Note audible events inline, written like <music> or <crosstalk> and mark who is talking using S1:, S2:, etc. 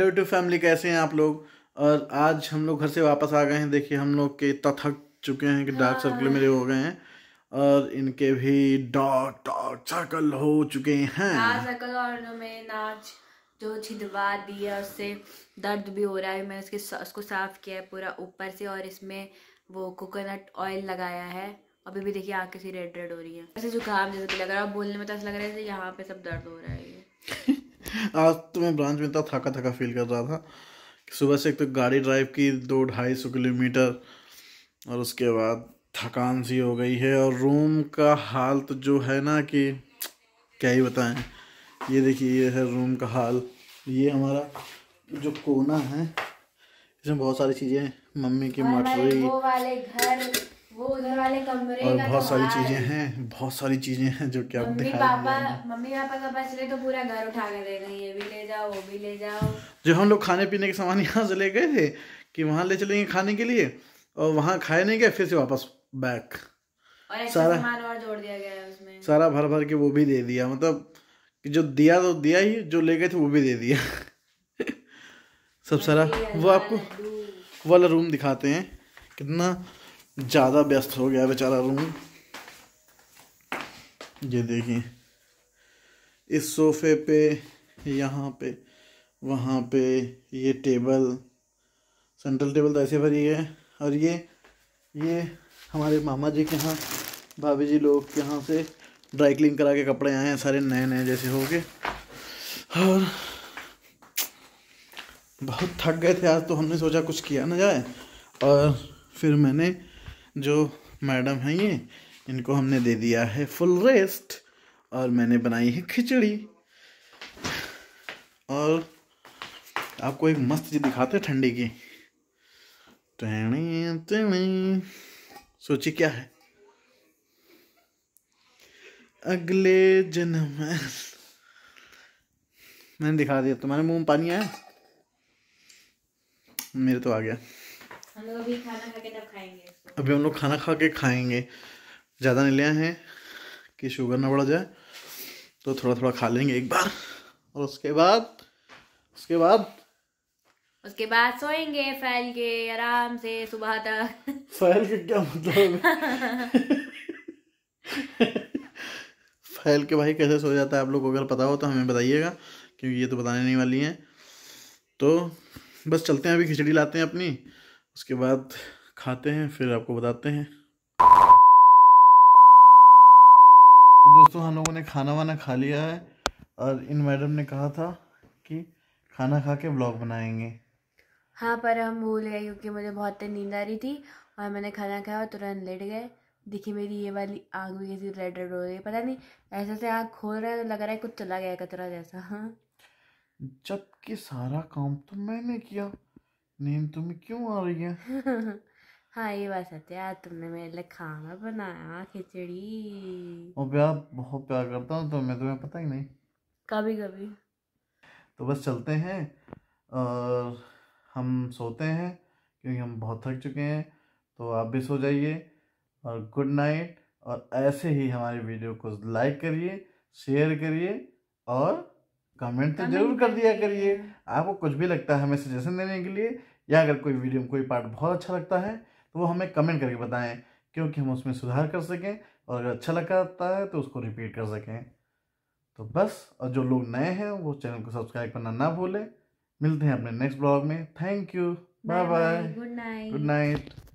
S1: hello to family कैसे हैं आप लोग और आज हम लोग घर से वापस आ गए हैं देखिए हम लोग के इतना तो थक चुके हैं कि डार्क सर्कल मेरे हो गए हैं और इनके भी डॉट डॉट सर्कल हो चुके हैं
S2: सर्कल और नाच जो छिदवा दिया उससे दर्द भी हो रहा है मैंने उसके उसको साफ किया है पूरा ऊपर से और इसमें वो कोकोनट ऑयल लगाया है अभी भी देखिए आंखें सी रेड रेड हो रही है ऐसे जुकाम जैसे तो लग रहा है बोलने में तो ऐसा लग रहा है यहाँ पे सब दर्द हो रहा है
S1: <laughs> आज तो मैं ब्रांच में था थका थका फील कर रहा था सुबह से एक तो गाड़ी ड्राइव की दो ढाई सौ किलोमीटर और उसके बाद थकान सी हो गई है और रूम का हाल तो जो है ना कि क्या ही बताएं ये देखिए ये है रूम का हाल ये हमारा जो कोना है इसमें बहुत सारी चीज़ें मम्मी की मटरी
S2: वो उधर वाले कमरे और तो बहुत सारी चीजें हैं
S1: बहुत सारी चीजें हैं जो क्या मम्मी पापा
S2: मम्मी पापा का पैसे तो पूरा घर उठा कर दे रही ये भी ले जाओ वो भी ले जाओ
S1: जो हम लोग खाने पीने के सामान <laughs> यहाँ से ले गए थे कि वहाँ ले चलेंगे खाने के लिए और वहाँ खाए नहीं गए फिर से वापस बैक
S2: और सारा और जोड़ दिया गया है उसमें
S1: सारा भर भर के वो भी दे दिया मतलब जो दिया तो दिया ही जो ले गए थे वो भी दे दिया <laughs> सब हाँ सारा वो आपको वाला रूम दिखाते हैं कितना ज़्यादा व्यस्त हो गया बेचारा रूम ये देखें इस सोफे पे यहाँ पे वहाँ पे ये टेबल सेंट्रल टेबल तो ऐसे भरी है और ये ये हमारे मामा जी के यहाँ भाभी जी लोग के यहाँ से ड्राई क्लीन करा के कपड़े आए हैं सारे नए नए जैसे हो गए और बहुत थक गए थे आज तो हमने सोचा कुछ किया ना जाए और फिर मैंने जो मैडम है ये इनको हमने दे दिया है फुल रेस्ट और मैंने बनाई है खिचड़ी और आपको एक मस्त चीज़ दिखाते हैं ठंडी की टेणी सोचिए क्या है अगले जन्म मैंने दिखा दिया तुम्हारे मुंह में पानी आया मेरे तो आ गया
S2: अभी
S1: हम लोग खाना खा के खाएंगे ज़्यादा नहीं लिया है कि शुगर ना बढ़ जाए तो थोड़ा थोड़ा खा लेंगे एक बार और उसके बाद उसके बाद
S2: उसके बाद सोएंगे फैल के आराम से सुबह तक
S1: फैल के क्या
S2: मतलब
S1: फैल के भाई कैसे सो जाता है आप लोग को अगर पता हो तो हमें बताइएगा क्योंकि ये तो बताने नहीं वाली हैं तो बस चलते हैं अभी खिचड़ी लाते हैं अपनी उसके बाद खाते हैं फिर आपको बताते हैं तो दोस्तों हम लोगों ने खाना वाना खा लिया है और इन मैडम ने कहा था कि खाना खा के ब्लॉग बनाएंगे
S2: हाँ पर हम भूल गए क्योंकि मुझे बहुत तेज नींद आ रही थी और मैंने खाना खाया और तुरंत लेट गए देखिए मेरी ये वाली आँख भी कैसी रेड रेड हो रही है पता नहीं ऐसे से आँख खोल रहा है तो लग रहा है कुछ चला गया कचरा जैसा हाँ
S1: जबकि सारा काम तो मैंने किया नींद तुम्हें क्यों आ रही है
S2: <laughs> हाँ ये बात सत्य है तुमने मेरे लिए खाना बनाया खिचड़ी
S1: और प्यार बहुत प्यार करता हूँ तुम्हें तो तुम्हें पता ही नहीं कभी कभी तो बस चलते हैं और हम सोते हैं क्योंकि हम बहुत थक चुके हैं तो आप भी सो जाइए और गुड नाइट और ऐसे ही हमारी वीडियो को लाइक करिए शेयर करिए और कमेंट तो जरूर कर दिया करिए आपको कुछ भी लगता है हमें सजेशन देने के लिए या अगर कोई वीडियो में कोई पार्ट बहुत अच्छा लगता है तो वो हमें कमेंट करके बताएं क्योंकि हम उसमें सुधार कर सकें और अगर अच्छा लगता है तो उसको रिपीट कर सकें तो बस और जो लोग नए हैं वो चैनल को सब्सक्राइब करना ना भूलें मिलते हैं अपने नेक्स्ट ब्लॉग में thank you bye bye good night good night